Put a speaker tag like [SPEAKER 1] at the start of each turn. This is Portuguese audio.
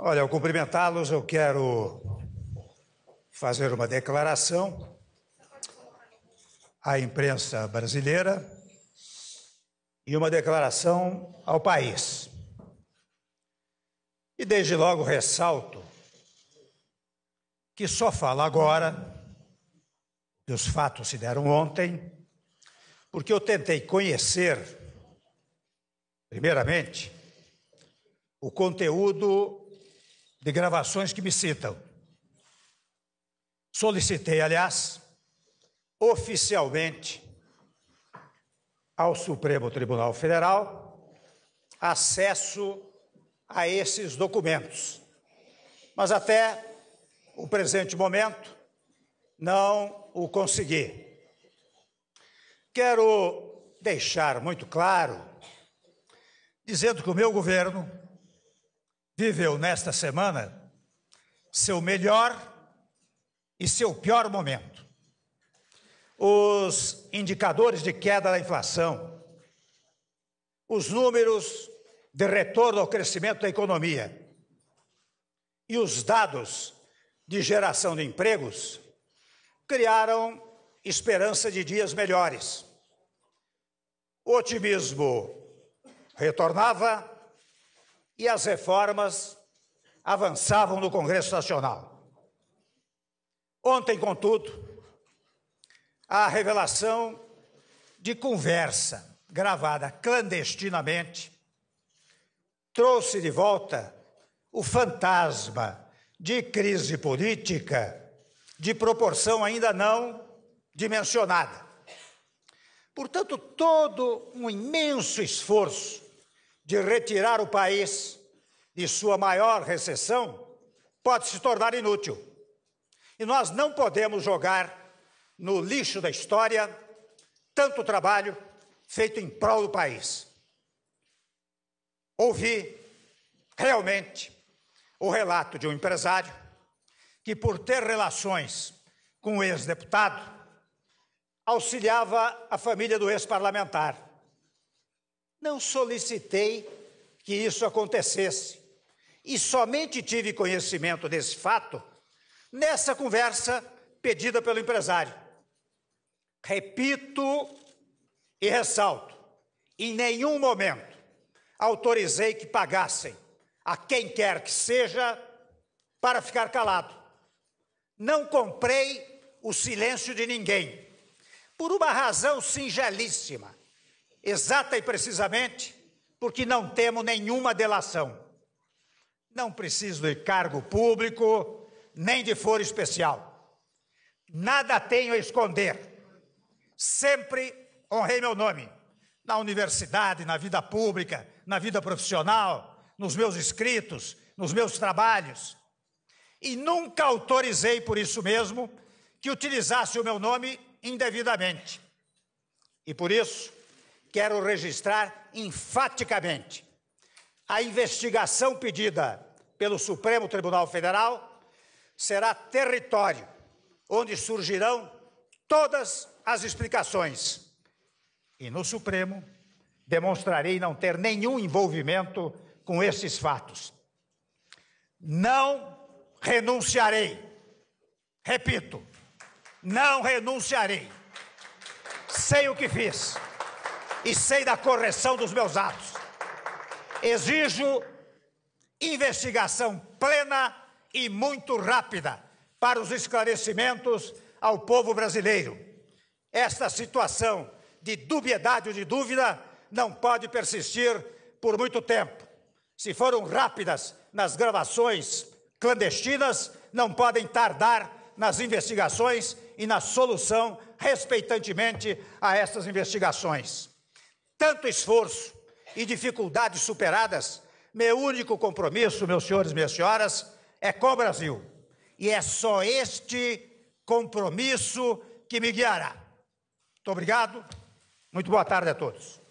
[SPEAKER 1] Olha, ao cumprimentá-los, eu quero fazer uma declaração à imprensa brasileira e uma declaração ao país. E desde logo ressalto que só falo agora que os fatos se deram ontem, porque eu tentei conhecer, primeiramente, o conteúdo de gravações que me citam. Solicitei, aliás, oficialmente ao Supremo Tribunal Federal acesso a esses documentos. Mas até o presente momento não o consegui. Quero deixar muito claro, dizendo que o meu governo viveu nesta semana seu melhor e seu pior momento. Os indicadores de queda da inflação, os números de retorno ao crescimento da economia e os dados de geração de empregos criaram esperança de dias melhores. O otimismo retornava, e as reformas avançavam no Congresso Nacional. Ontem, contudo, a revelação de conversa gravada clandestinamente trouxe de volta o fantasma de crise política de proporção ainda não dimensionada. Portanto, todo um imenso esforço de retirar o país de sua maior recessão pode se tornar inútil. E nós não podemos jogar no lixo da história tanto trabalho feito em prol do país. Ouvi realmente o relato de um empresário que, por ter relações com o ex-deputado, auxiliava a família do ex-parlamentar não solicitei que isso acontecesse e somente tive conhecimento desse fato nessa conversa pedida pelo empresário. Repito e ressalto: em nenhum momento autorizei que pagassem a quem quer que seja para ficar calado. Não comprei o silêncio de ninguém, por uma razão singelíssima exata e precisamente, porque não temo nenhuma delação. Não preciso de cargo público, nem de foro especial. Nada tenho a esconder. Sempre honrei meu nome na universidade, na vida pública, na vida profissional, nos meus escritos, nos meus trabalhos. E nunca autorizei, por isso mesmo, que utilizasse o meu nome indevidamente. E por isso, quero registrar enfaticamente. A investigação pedida pelo Supremo Tribunal Federal será território onde surgirão todas as explicações. E no Supremo demonstrarei não ter nenhum envolvimento com esses fatos. Não renunciarei. Repito, não renunciarei. Sei o que fiz e sei da correção dos meus atos. Exijo investigação plena e muito rápida para os esclarecimentos ao povo brasileiro. Esta situação de dubiedade ou de dúvida não pode persistir por muito tempo. Se foram rápidas nas gravações clandestinas, não podem tardar nas investigações e na solução, respeitantemente, a essas investigações. Tanto esforço e dificuldades superadas, meu único compromisso, meus senhores e minhas senhoras, é com o Brasil. E é só este compromisso que me guiará. Muito obrigado. Muito boa tarde a todos.